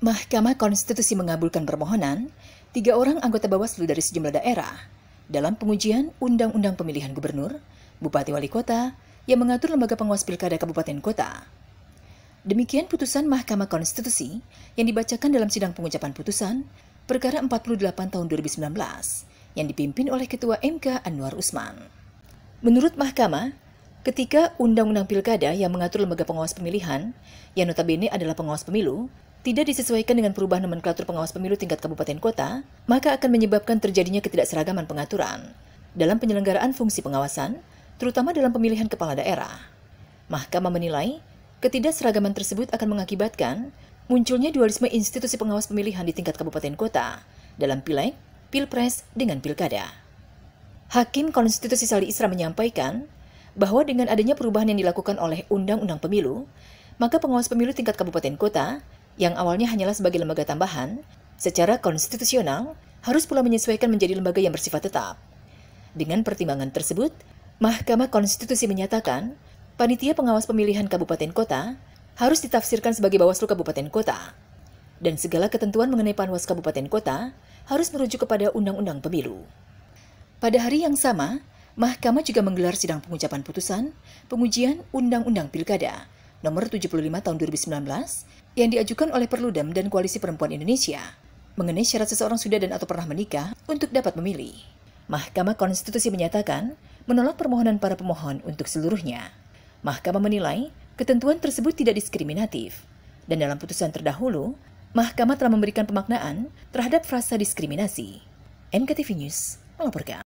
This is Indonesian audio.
Mahkamah Konstitusi mengabulkan permohonan tiga orang anggota Bawaslu dari sejumlah daerah dalam pengujian Undang-Undang Pemilihan Gubernur, Bupati Wali Kota, yang mengatur Lembaga Pengawas Pilkada Kabupaten Kota. Demikian putusan Mahkamah Konstitusi yang dibacakan dalam sidang pengucapan putusan perkara 48 tahun 2019 yang dipimpin oleh Ketua MK Anwar Usman. Menurut Mahkamah, ketika Undang-Undang Pilkada yang mengatur Lembaga Pengawas Pemilihan, yang notabene adalah pengawas pemilu, tidak disesuaikan dengan perubahan nomenklatur pengawas pemilu tingkat kabupaten kota, maka akan menyebabkan terjadinya ketidakseragaman pengaturan dalam penyelenggaraan fungsi pengawasan, terutama dalam pemilihan kepala daerah. Mahkamah menilai, ketidakseragaman tersebut akan mengakibatkan munculnya dualisme institusi pengawas pemilihan di tingkat kabupaten kota dalam pileg, pilpres, dengan pilkada. Hakim Konstitusi Sali Isra menyampaikan bahwa dengan adanya perubahan yang dilakukan oleh Undang-Undang Pemilu, maka pengawas pemilu tingkat kabupaten kota yang awalnya hanyalah sebagai lembaga tambahan, secara konstitusional harus pula menyesuaikan menjadi lembaga yang bersifat tetap. Dengan pertimbangan tersebut, Mahkamah Konstitusi menyatakan panitia pengawas pemilihan kabupaten kota harus ditafsirkan sebagai Bawaslu Kabupaten Kota dan segala ketentuan mengenai panwas kabupaten kota harus merujuk kepada Undang-Undang Pemilu. Pada hari yang sama, Mahkamah juga menggelar sidang pengucapan putusan pengujian Undang-Undang Pilkada nomor 75 tahun 2019 yang diajukan oleh Perludem dan Koalisi Perempuan Indonesia mengenai syarat seseorang sudah dan atau pernah menikah untuk dapat memilih. Mahkamah Konstitusi menyatakan menolak permohonan para pemohon untuk seluruhnya. Mahkamah menilai ketentuan tersebut tidak diskriminatif dan dalam putusan terdahulu, Mahkamah telah memberikan pemaknaan terhadap frasa diskriminasi. NKTV News melaporkan.